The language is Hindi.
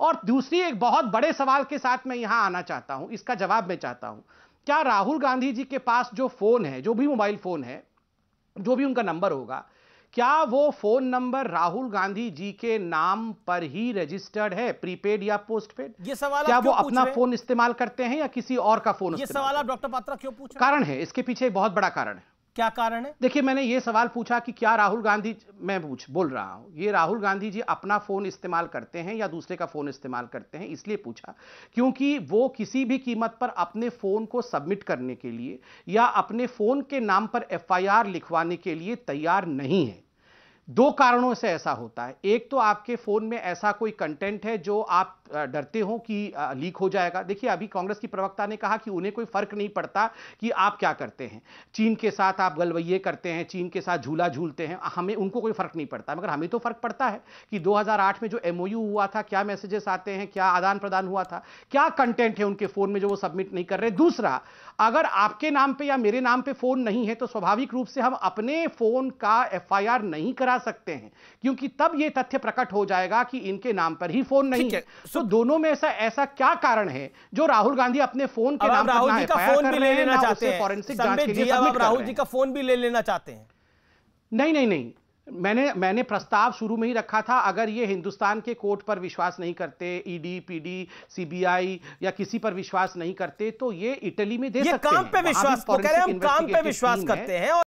और दूसरी एक बहुत बड़े सवाल के साथ मैं यहां आना चाहता हूं इसका जवाब मैं चाहता हूं क्या राहुल गांधी जी के पास जो फोन है जो भी मोबाइल फोन है जो भी उनका नंबर होगा क्या वो फोन नंबर राहुल गांधी जी के नाम पर ही रजिस्टर्ड है प्रीपेड या पोस्टपेड ये सवाल क्या वो अपना फोन इस्तेमाल करते हैं या किसी और का फोन ये सवाल आप डॉक्टर पात्रा क्यों पूछ कारण है इसके पीछे एक बहुत बड़ा कारण है क्या कारण है देखिए मैंने ये सवाल पूछा कि क्या राहुल गांधी मैं पूछ बोल रहा हूँ ये राहुल गांधी जी अपना फ़ोन इस्तेमाल करते हैं या दूसरे का फ़ोन इस्तेमाल करते हैं इसलिए पूछा क्योंकि वो किसी भी कीमत पर अपने फ़ोन को सबमिट करने के लिए या अपने फ़ोन के नाम पर एफ लिखवाने के लिए तैयार नहीं है दो कारणों से ऐसा होता है एक तो आपके फोन में ऐसा कोई कंटेंट है जो आप डरते हो कि लीक हो जाएगा देखिए अभी कांग्रेस की प्रवक्ता ने कहा कि उन्हें कोई फर्क नहीं पड़ता कि आप क्या करते हैं चीन के साथ आप गलवैये करते हैं चीन के साथ झूला झूलते हैं हमें उनको कोई फर्क नहीं पड़ता मगर हमें तो फर्क पड़ता है कि दो में जो एमओयू हुआ था क्या मैसेजेस आते हैं क्या आदान प्रदान हुआ था क्या कंटेंट है उनके फोन में जो वो सबमिट नहीं कर रहे दूसरा अगर आपके नाम पर या मेरे नाम पर फोन नहीं है तो स्वाभाविक रूप से हम अपने फोन का एफ नहीं करा जा सकते हैं क्योंकि तब ये तथ्य प्रकट हो जाएगा कि इनके नाम पर ही फोन नहीं है तो दोनों में ऐसा ऐसा क्या कारण है जो राहुल गांधी अपने फोन के नाम राहुल जी का फोन भी ले लेना चाहते हैं राहुल जी का फोन भी ले लेना चाहते हैं नहीं नहीं नहीं मैंने मैंने प्रस्ताव शुरू में ही रखा था अगर ये हिंदुस्तान के कोर्ट पर विश्वास नहीं करते ईडी पीडी सीबीआई या किसी पर विश्वास नहीं करते तो ये इटली में दे ये सकते काम पे विश्वास कह रहे हम काम पे विश्वास करते हैं